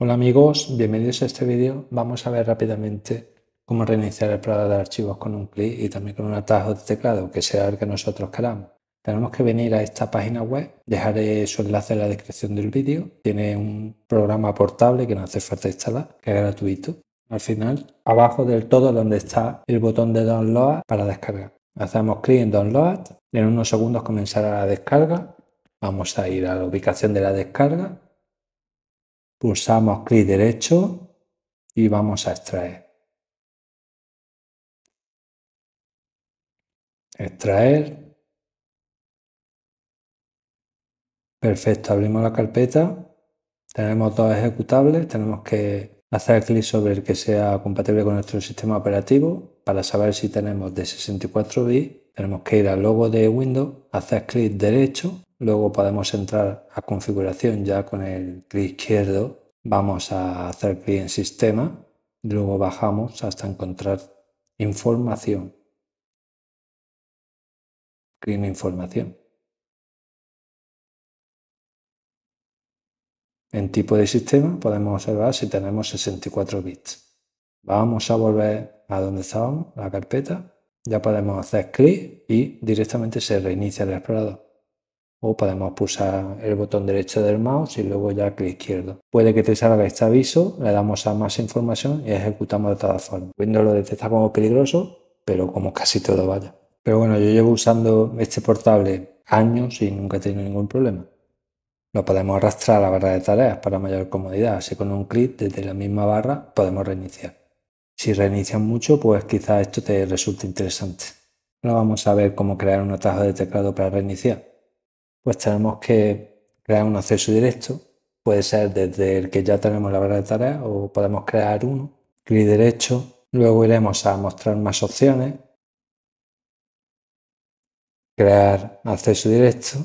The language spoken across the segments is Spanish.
Hola amigos, bienvenidos a este vídeo. Vamos a ver rápidamente cómo reiniciar el programa de archivos con un clic y también con un atajo de teclado, que sea el que nosotros queramos. Tenemos que venir a esta página web, dejaré su enlace en la descripción del vídeo. Tiene un programa portable que no hace falta instalar, que es gratuito. Al final, abajo del todo donde está el botón de download para descargar. Hacemos clic en download, en unos segundos comenzará la descarga. Vamos a ir a la ubicación de la descarga pulsamos clic derecho y vamos a extraer. Extraer. Perfecto, abrimos la carpeta. Tenemos dos ejecutables, tenemos que hacer clic sobre el que sea compatible con nuestro sistema operativo. Para saber si tenemos de 64 bits, tenemos que ir al logo de Windows, hacer clic derecho Luego podemos entrar a configuración ya con el clic izquierdo. Vamos a hacer clic en sistema. Luego bajamos hasta encontrar información. Clic en información. En tipo de sistema podemos observar si tenemos 64 bits. Vamos a volver a donde estábamos, la carpeta. Ya podemos hacer clic y directamente se reinicia el explorador o podemos pulsar el botón derecho del mouse y luego ya clic izquierdo. Puede que te salga este aviso, le damos a más información y ejecutamos de todas formas. Viendo lo detecta como peligroso, pero como casi todo vaya. Pero bueno, yo llevo usando este portable años y nunca he tenido ningún problema. Lo podemos arrastrar a la barra de tareas para mayor comodidad, así con un clic desde la misma barra podemos reiniciar. Si reinicias mucho, pues quizás esto te resulte interesante. Ahora vamos a ver cómo crear un atajo de teclado para reiniciar pues tenemos que crear un acceso directo. Puede ser desde el que ya tenemos la barra de tareas o podemos crear uno. Clic derecho. Luego iremos a mostrar más opciones. Crear acceso directo.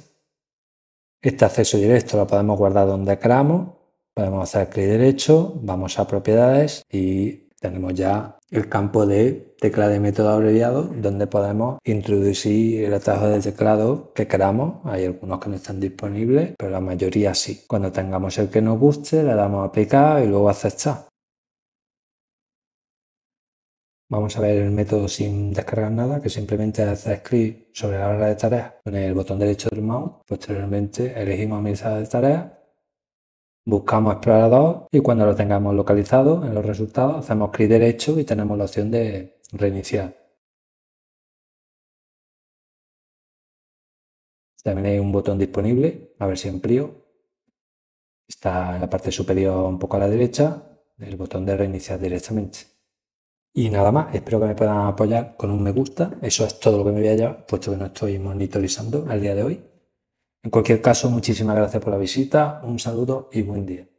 Este acceso directo lo podemos guardar donde creamos Podemos hacer clic derecho, vamos a propiedades y tenemos ya el campo de tecla de método abreviado donde podemos introducir el atajo de teclado que queramos. Hay algunos que no están disponibles, pero la mayoría sí. Cuando tengamos el que nos guste, le damos a aplicar y luego aceptar. Vamos a ver el método sin descargar nada, que simplemente hace clic sobre la barra de tareas con el botón derecho del mouse. Posteriormente elegimos administrador de tareas buscamos explorador y cuando lo tengamos localizado en los resultados hacemos clic derecho y tenemos la opción de reiniciar. También hay un botón disponible, a ver si PRIO. Está en la parte superior un poco a la derecha, el botón de reiniciar directamente. Y nada más, espero que me puedan apoyar con un me gusta. Eso es todo lo que me voy a llevar, puesto que no estoy monitorizando al día de hoy. En cualquier caso, muchísimas gracias por la visita, un saludo y buen día.